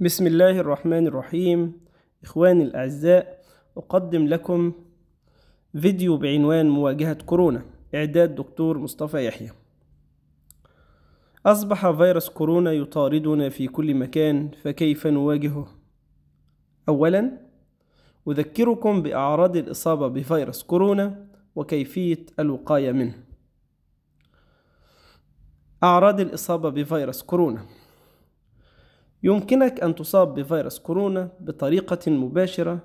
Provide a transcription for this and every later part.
بسم الله الرحمن الرحيم إخواني الأعزاء أقدم لكم فيديو بعنوان مواجهة كورونا إعداد دكتور مصطفى يحيى أصبح فيروس كورونا يطاردنا في كل مكان فكيف نواجهه؟ أولا أذكركم بأعراض الإصابة بفيروس كورونا وكيفية الوقاية منه أعراض الإصابة بفيروس كورونا يمكنك أن تصاب بفيروس كورونا بطريقة مباشرة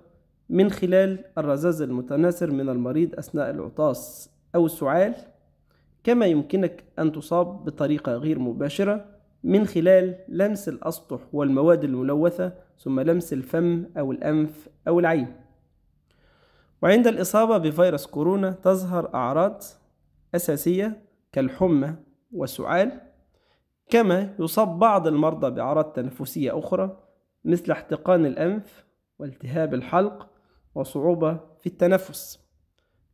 من خلال الرذاذ المتناثر من المريض أثناء العطاس أو السعال كما يمكنك أن تصاب بطريقة غير مباشرة من خلال لمس الأسطح والمواد الملوثة ثم لمس الفم أو الأنف أو العين وعند الإصابة بفيروس كورونا تظهر أعراض أساسية كالحمى والسعال كما يصاب بعض المرضى بأعراض تنفسية أخرى مثل احتقان الأنف والتهاب الحلق وصعوبة في التنفس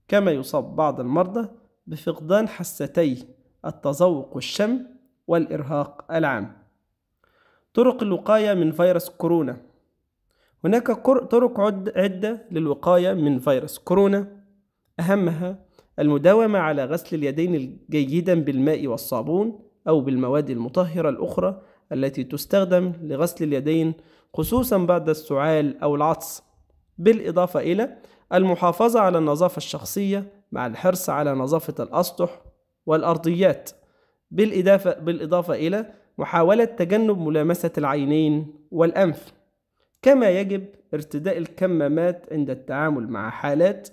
كما يصاب بعض المرضى بفقدان حستي التذوق والشم والإرهاق العام طرق الوقاية من فيروس كورونا هناك طرق عدة للوقاية من فيروس كورونا أهمها المداومة على غسل اليدين جيدا بالماء والصابون أو بالمواد المطهرة الأخرى التي تستخدم لغسل اليدين خصوصا بعد السعال أو العطس بالإضافة إلى المحافظة على النظافة الشخصية مع الحرص على نظافة الأسطح والأرضيات بالإضافة, بالإضافة إلى محاولة تجنب ملامسة العينين والأنف كما يجب ارتداء الكمامات عند التعامل مع حالات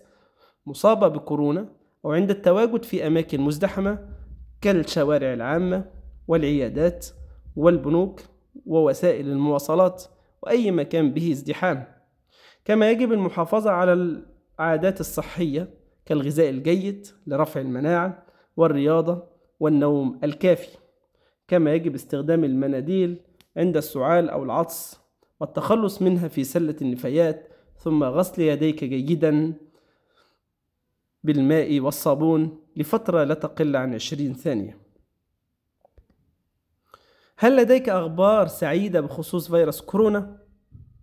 مصابة بكورونا أو عند التواجد في أماكن مزدحمة كالشوارع العامة والعيادات والبنوك ووسائل المواصلات وأي مكان به ازدحام كما يجب المحافظة على العادات الصحية كالغذاء الجيد لرفع المناعة والرياضة والنوم الكافي كما يجب استخدام المناديل عند السعال أو العطس والتخلص منها في سلة النفايات ثم غسل يديك جيدا بالماء والصابون لفترة لا تقل عن 20 ثانية هل لديك أخبار سعيدة بخصوص فيروس كورونا؟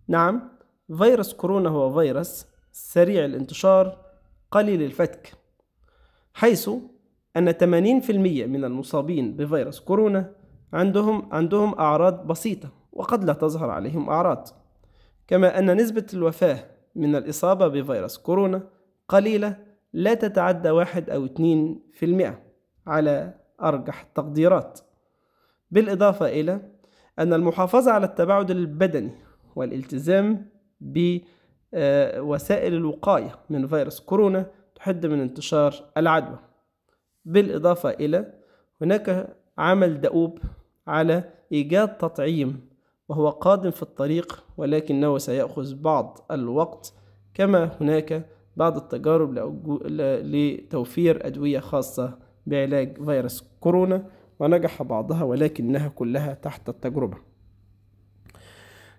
نعم فيروس كورونا هو فيروس سريع الانتشار قليل الفتك حيث أن 80% من المصابين بفيروس كورونا عندهم عندهم أعراض بسيطة وقد لا تظهر عليهم أعراض كما أن نسبة الوفاة من الإصابة بفيروس كورونا قليلة لا تتعدى واحد أو اتنين في المئة على أرجح التقديرات بالإضافة إلى أن المحافظة على التباعد البدني والالتزام بوسائل الوقاية من فيروس كورونا تحد من انتشار العدوى بالإضافة إلى هناك عمل دؤوب على إيجاد تطعيم وهو قادم في الطريق ولكنه سيأخذ بعض الوقت كما هناك بعض التجارب لتوفير أدوية خاصة بعلاج فيروس كورونا ونجح بعضها ولكنها كلها تحت التجربة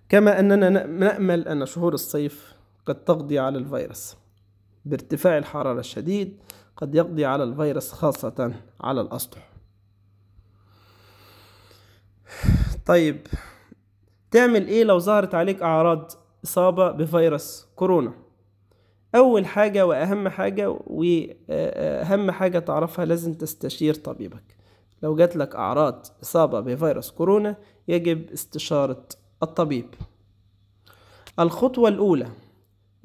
كما أننا نأمل أن شهور الصيف قد تقضي على الفيروس بارتفاع الحرارة الشديد قد يقضي على الفيروس خاصة على الأسطح طيب تعمل ايه لو ظهرت عليك اعراض اصابة بفيروس كورونا أول حاجة وأهم حاجة وأهم آه، آه، حاجة تعرفها لازم تستشير طبيبك لو جات لك أعراض إصابة بفيروس كورونا يجب استشارة الطبيب الخطوة الأولى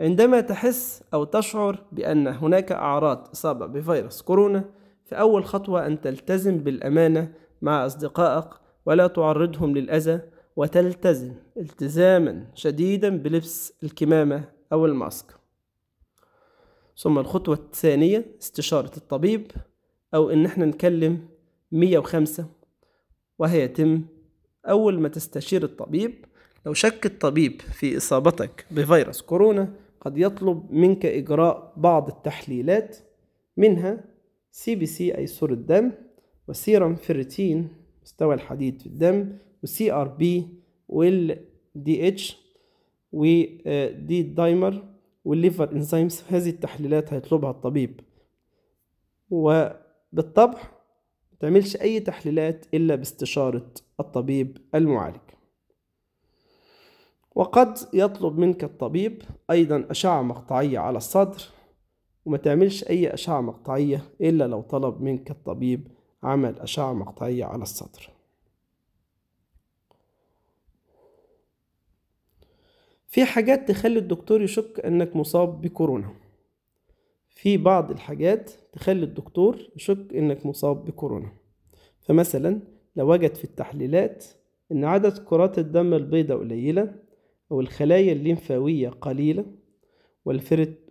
عندما تحس أو تشعر بأن هناك أعراض إصابة بفيروس كورونا فأول خطوة أن تلتزم بالأمانة مع أصدقائك ولا تعرضهم للأذى وتلتزم التزاما شديدا بلبس الكمامة أو الماسك ثم الخطوة الثانية استشارة الطبيب أو إن إحنا نكلم 105 وهيتم أول ما تستشير الطبيب لو شك الطبيب في إصابتك بفيروس كورونا قد يطلب منك إجراء بعض التحليلات منها سي بي سي أي صورة الدم وسيرم فيرتين مستوى الحديد في الدم وسي ار بي والدي اتش ودي آه، دايمر والليفر انزيمز هذه التحليلات هيطلبها الطبيب وبالطبع تعملش أي تحليلات إلا باستشارة الطبيب المعالج وقد يطلب منك الطبيب أيضا أشعة مقطعية على الصدر وما تعملش أي أشعة مقطعية إلا لو طلب منك الطبيب عمل أشعة مقطعية على الصدر في حاجات تخلي الدكتور يشك انك مصاب بكورونا في بعض الحاجات تخلي الدكتور يشك انك مصاب بكورونا فمثلا لو وجد في التحليلات ان عدد كرات الدم البيضاء قليلة او الخلايا الليمفاوية قليلة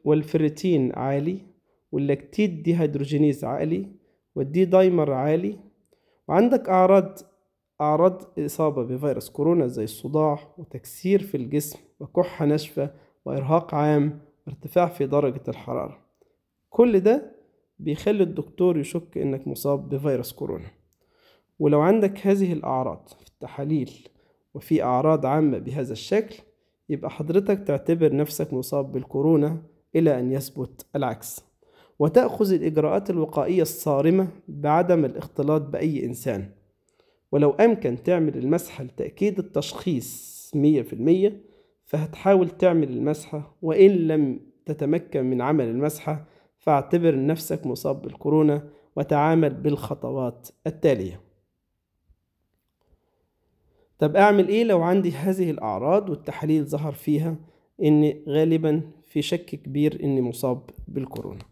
والفرتين عالي واللاكتيد دي هيدروجينيز عالي والدي دايمر عالي وعندك اعراض اعراض اصابة بفيروس كورونا زي الصداع وتكسير في الجسم وكحة ناشفة وإرهاق عام وارتفاع في درجة الحرارة كل ده بيخلي الدكتور يشك إنك مصاب بفيروس كورونا ولو عندك هذه الأعراض في التحاليل وفي أعراض عامة بهذا الشكل يبقى حضرتك تعتبر نفسك مصاب بالكورونا إلى أن يثبت العكس وتأخذ الإجراءات الوقائية الصارمة بعدم الاختلاط بأي إنسان ولو أمكن تعمل المسحة لتأكيد التشخيص 100% فهتحاول تعمل المسحة وإن لم تتمكن من عمل المسحة فاعتبر نفسك مصاب بالكورونا وتعامل بالخطوات التالية طب أعمل إيه لو عندي هذه الأعراض والتحاليل ظهر فيها إن غالبا في شك كبير إني مصاب بالكورونا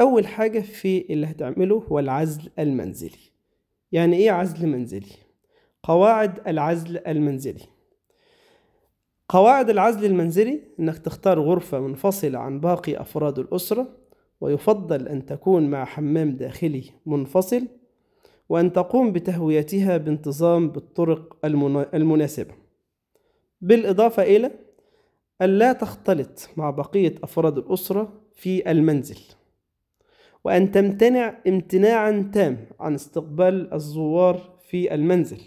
أول حاجة في اللي هتعمله هو العزل المنزلي يعني إيه عزل منزلي؟ قواعد العزل المنزلي قواعد العزل المنزلي إنك تختار غرفة منفصلة عن باقي أفراد الأسرة ويفضل أن تكون مع حمام داخلي منفصل وأن تقوم بتهويتها بانتظام بالطرق المناسبة بالإضافة إلى ألا تختلط مع بقية أفراد الأسرة في المنزل وأن تمتنع امتناعا تام عن استقبال الزوار في المنزل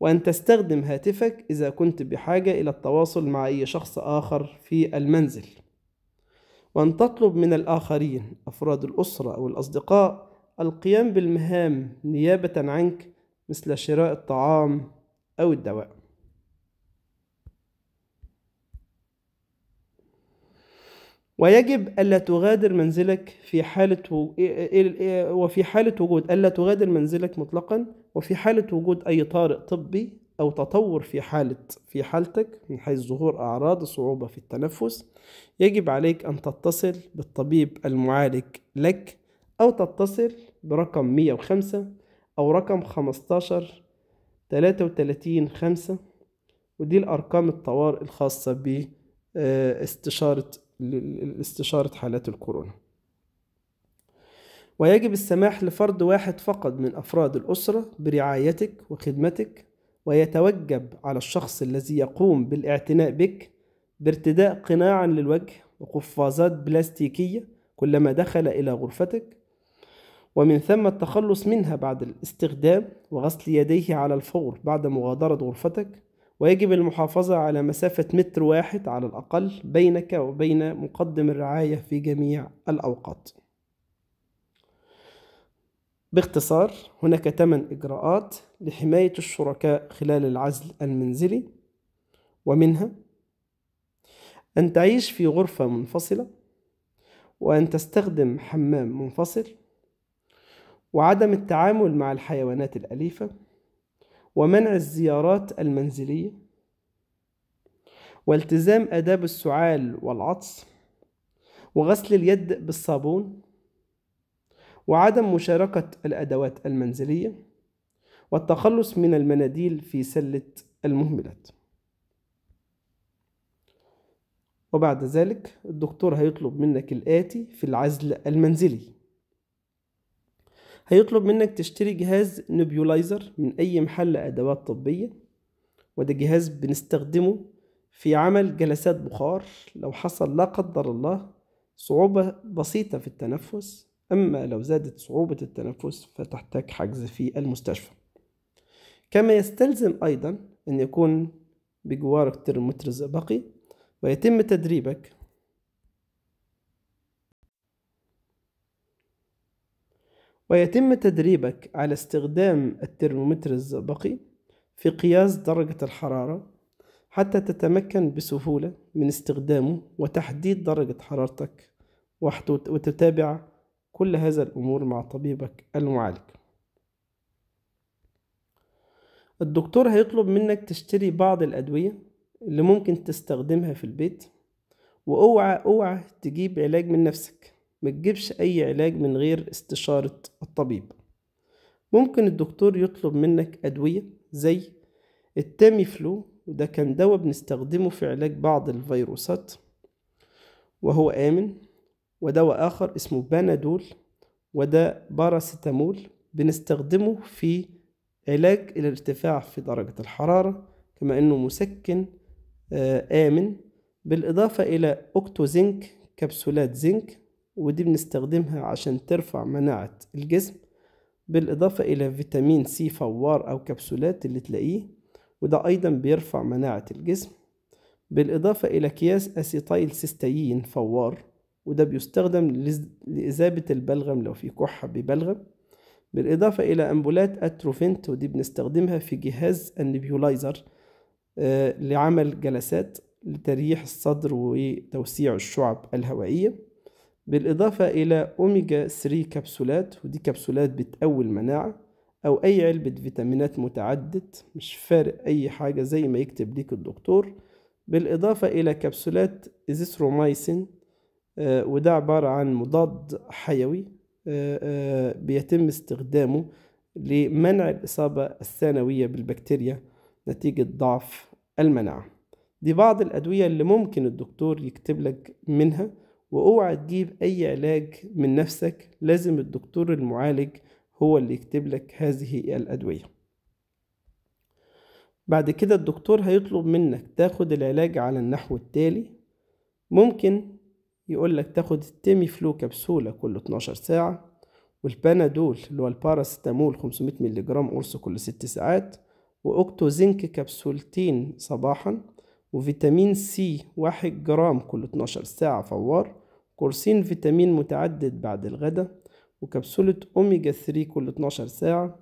وأن تستخدم هاتفك إذا كنت بحاجة إلى التواصل مع أي شخص آخر في المنزل وأن تطلب من الآخرين أفراد الأسرة أو الأصدقاء القيام بالمهام نيابة عنك مثل شراء الطعام أو الدواء ويجب ألا تغادر منزلك في حالة إيه- إيه- إيه- وفي حالة وجود ألا تغادر منزلك مطلقا وفي حالة وجود أي طارئ طبي أو تطور في حالة في حالتك من حيث ظهور أعراض صعوبة في التنفس يجب عليك أن تتصل بالطبيب المعالج لك أو تتصل برقم 105 أو رقم 15 33 5 ودي الأرقام الطوارئ الخاصة باستشارة لاستشارة حالات الكورونا ويجب السماح لفرد واحد فقط من أفراد الأسرة برعايتك وخدمتك ويتوجب على الشخص الذي يقوم بالاعتناء بك بارتداء قناعا للوجه وقفازات بلاستيكية كلما دخل إلى غرفتك ومن ثم التخلص منها بعد الاستخدام وغسل يديه على الفور بعد مغادرة غرفتك ويجب المحافظة على مسافة متر واحد على الأقل بينك وبين مقدم الرعاية في جميع الأوقات باختصار هناك 8 إجراءات لحماية الشركاء خلال العزل المنزلي ومنها أن تعيش في غرفة منفصلة وأن تستخدم حمام منفصل وعدم التعامل مع الحيوانات الأليفة ومنع الزيارات المنزلية والتزام آداب السعال والعطس وغسل اليد بالصابون وعدم مشاركة الأدوات المنزلية والتخلص من المناديل في سلة المهملات وبعد ذلك الدكتور هيطلب منك الآتي في العزل المنزلي هيطلب منك تشتري جهاز نبيولايزر من أي محل أدوات طبية وده جهاز بنستخدمه في عمل جلسات بخار لو حصل لا قدر الله صعوبة بسيطة في التنفس أما لو زادت صعوبة التنفس فتحتاج حجز في المستشفى كما يستلزم أيضا أن يكون بجوارك ترمترز زئبقي ويتم تدريبك ويتم تدريبك على استخدام الترمومتر الزئبقي في قياس درجة الحرارة حتى تتمكن بسهولة من استخدامه وتحديد درجة حرارتك وتتابع كل هذا الأمور مع طبيبك المعالج الدكتور هيطلب منك تشتري بعض الأدوية اللي ممكن تستخدمها في البيت وأوعى أوعى تجيب علاج من نفسك ما تجيبش أي علاج من غير استشارة الطبيب ممكن الدكتور يطلب منك أدوية زي التامي فلو وده كان دواء بنستخدمه في علاج بعض الفيروسات وهو آمن ودواء آخر اسمه بانادول وده باراسيتامول بنستخدمه في علاج الارتفاع في درجة الحرارة كما أنه مسكن آه، آمن بالإضافة إلى أوكتوزينك كبسولات زنك ودي بنستخدمها عشان ترفع مناعة الجسم بالإضافة إلى فيتامين سي فوار أو كبسولات اللي تلاقيه وده أيضا بيرفع مناعة الجسم بالإضافة إلى أكياس أسيتايل سيستيين فوار وده بيستخدم لإذابة البلغم لو في كحة ببلغم بالإضافة إلى أمبولات أتروفنت ودي بنستخدمها في جهاز النبيولايزر آه، لعمل جلسات لتريح الصدر وتوسيع الشعب الهوائية بالإضافة إلى أوميجا 3 كبسولات ودي كبسولات بتقوي المناعة أو أي علبة فيتامينات متعدد مش فارق أي حاجة زي ما يكتب ليك الدكتور بالإضافة إلى كبسولات إزيثرومايسين آه، وده عبارة عن مضاد حيوي آه، آه، بيتم استخدامه لمنع الإصابة الثانوية بالبكتيريا نتيجة ضعف المناعة دي بعض الأدوية اللي ممكن الدكتور يكتب لك منها واوعى تجيب اي علاج من نفسك لازم الدكتور المعالج هو اللي يكتب لك هذه الادويه بعد كده الدكتور هيطلب منك تاخد العلاج على النحو التالي ممكن يقول لك تاخد التيمي فلو كبسولة كل 12 ساعة والبانادول اللي هو الباراستامول 500 مللي جرام قرص كل 6 ساعات وأكتوزينك كبسولتين صباحا وفيتامين سي 1 جرام كل 12 ساعة فوار قرصين فيتامين متعدد بعد الغداء وكبسولة أوميجا 3 كل 12 ساعة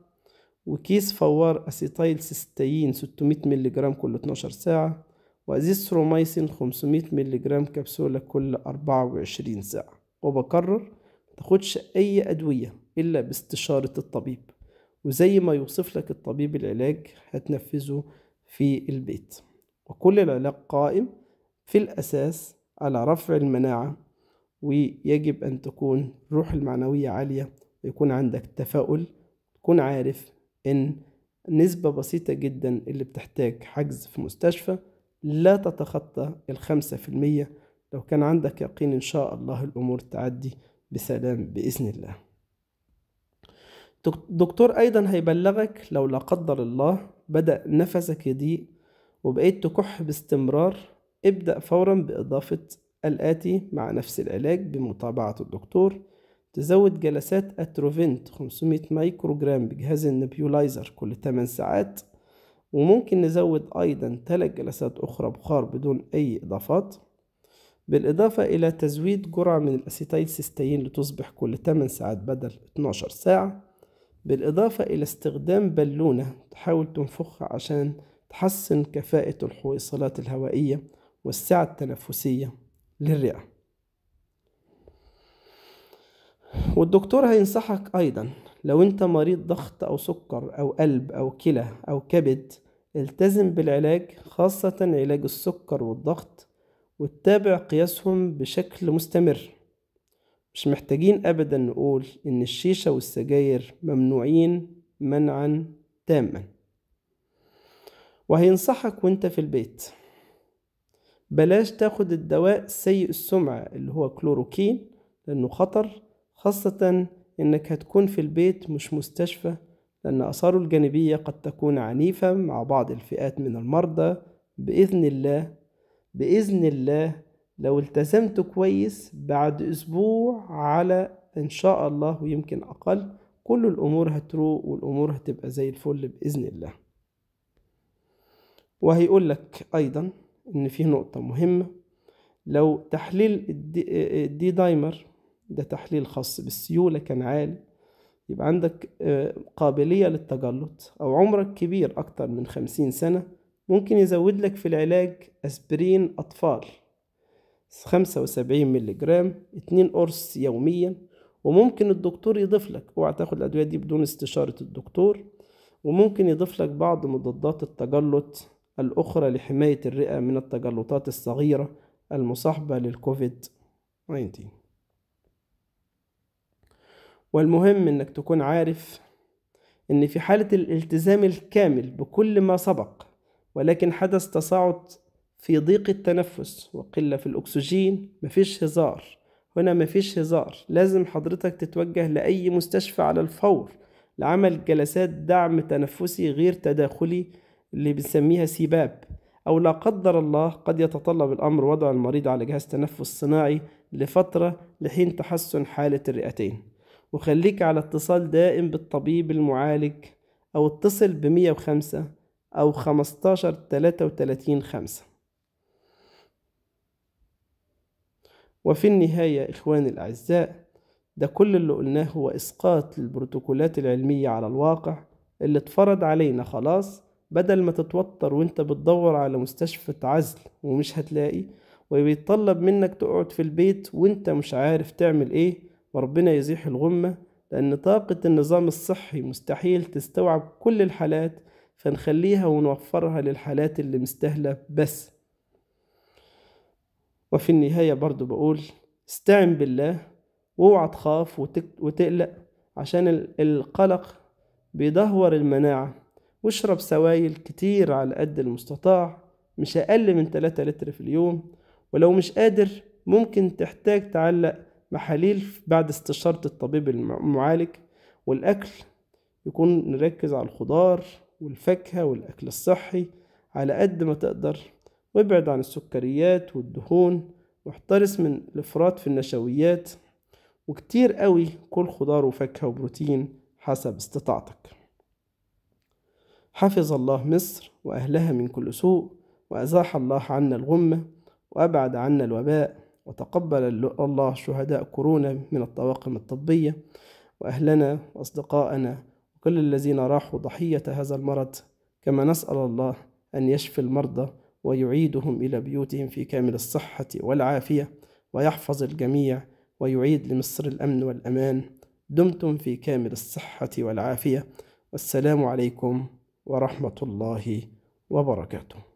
وكيس فوار أسيتايل سيستين 600 ملغ كل 12 ساعة وأزيثروميسين 500 ملغ كبسولة كل 24 ساعة وبكرر تاخدش أي أدوية إلا باستشارة الطبيب وزي ما يوصف لك الطبيب العلاج هتنفذه في البيت وكل العلاج قائم في الأساس على رفع المناعة ويجب أن تكون روح المعنوية عالية ويكون عندك تفاؤل تكون عارف إن نسبة بسيطة جدا اللي بتحتاج حجز في مستشفى لا تتخطى الخمسة في المية لو كان عندك يقين إن شاء الله الأمور تعدي بسلام بإذن الله دكتور أيضا هيبلغك لو لا قدر الله بدأ نفسك يضيق وبقيت تكح باستمرار ابدأ فورا بإضافة الآتي مع نفس العلاج بمتابعة الدكتور تزود جلسات أتروفنت 500 مايكروجرام بجهاز النبيولايزر كل 8 ساعات وممكن نزود أيضا 3 جلسات أخرى بخار بدون أي إضافات بالإضافة إلى تزويد جرعة من الأسيتايل سيستين لتصبح كل 8 ساعات بدل 12 ساعة بالإضافة إلى استخدام بالونة تحاول تنفخها عشان تحسن كفاءة الحويصلات الهوائية والسعة التنفسية للرئة والدكتور هينصحك أيضا لو أنت مريض ضغط أو سكر أو قلب أو كلى أو كبد التزم بالعلاج خاصة علاج السكر والضغط وتتابع قياسهم بشكل مستمر مش محتاجين أبدا نقول إن الشيشة والسجاير ممنوعين منعا تاما وهينصحك وانت في البيت بلاش تاخد الدواء سيء السمعة اللي هو كلوروكين لأنه خطر خاصة إنك هتكون في البيت مش مستشفى لأن آثاره الجانبية قد تكون عنيفة مع بعض الفئات من المرضى بإذن الله بإذن الله لو التزمت كويس بعد أسبوع على إن شاء الله ويمكن أقل كل الأمور هتروق والأمور هتبقى زي الفل بإذن الله وهيقول لك أيضا ان في نقطة مهمة لو تحليل الدي, دايمر ده تحليل خاص بالسيولة كان عالي يبقى عندك آه، قابلية للتجلط أو عمرك كبير أكتر من خمسين سنة ممكن يزود لك في العلاج أسبرين أطفال خمسة وسبعين ميلي جرام اتنين قرص يوميا وممكن الدكتور يضيف لك اوعى تاخد الأدوية دي بدون استشارة الدكتور وممكن يضيف لك بعض مضادات التجلط الأخرى لحماية الرئة من التجلطات الصغيرة المصاحبة للكوفيد 19 والمهم إنك تكون عارف إن في حالة الالتزام الكامل بكل ما سبق ولكن حدث تصاعد في ضيق التنفس وقلة في الأكسجين مفيش هزار هنا مفيش هزار لازم حضرتك تتوجه لأي مستشفى على الفور لعمل جلسات دعم تنفسي غير تداخلي اللي بنسميها سيباب أو لا قدر الله قد يتطلب الأمر وضع المريض على جهاز تنفس صناعي لفترة لحين تحسن حالة الرئتين وخليك على اتصال دائم بالطبيب المعالج أو اتصل ب 105 أو 15 33 5 وفي النهاية إخواني الأعزاء ده كل اللي قلناه هو إسقاط البروتوكولات العلمية على الواقع اللي اتفرض علينا خلاص بدل ما تتوتر وانت بتدور على مستشفى عزل ومش هتلاقي وبيتطلب منك تقعد في البيت وانت مش عارف تعمل ايه وربنا يزيح الغمة لأن طاقة النظام الصحي مستحيل تستوعب كل الحالات فنخليها ونوفرها للحالات اللي مستاهلة بس وفي النهاية برضو بقول استعن بالله واوعى تخاف وتقلق عشان القلق بيدهور المناعة واشرب سوائل كتير على قد المستطاع مش أقل من 3 لتر في اليوم ولو مش قادر ممكن تحتاج تعلق محاليل بعد استشارة الطبيب المعالج والأكل يكون نركز على الخضار والفاكهة والأكل الصحي على قد ما تقدر وابعد عن السكريات والدهون واحترس من الإفراط في النشويات وكتير قوي كل خضار وفاكهة وبروتين حسب استطاعتك حفظ الله مصر وأهلها من كل سوء وأزاح الله عنا الغمة وأبعد عنا الوباء وتقبل الله شهداء كورونا من الطواقم الطبية وأهلنا وأصدقائنا وكل الذين راحوا ضحية هذا المرض كما نسأل الله أن يشفي المرضى ويعيدهم إلى بيوتهم في كامل الصحة والعافية ويحفظ الجميع ويعيد لمصر الأمن والأمان دمتم في كامل الصحة والعافية والسلام عليكم ورحمة الله وبركاته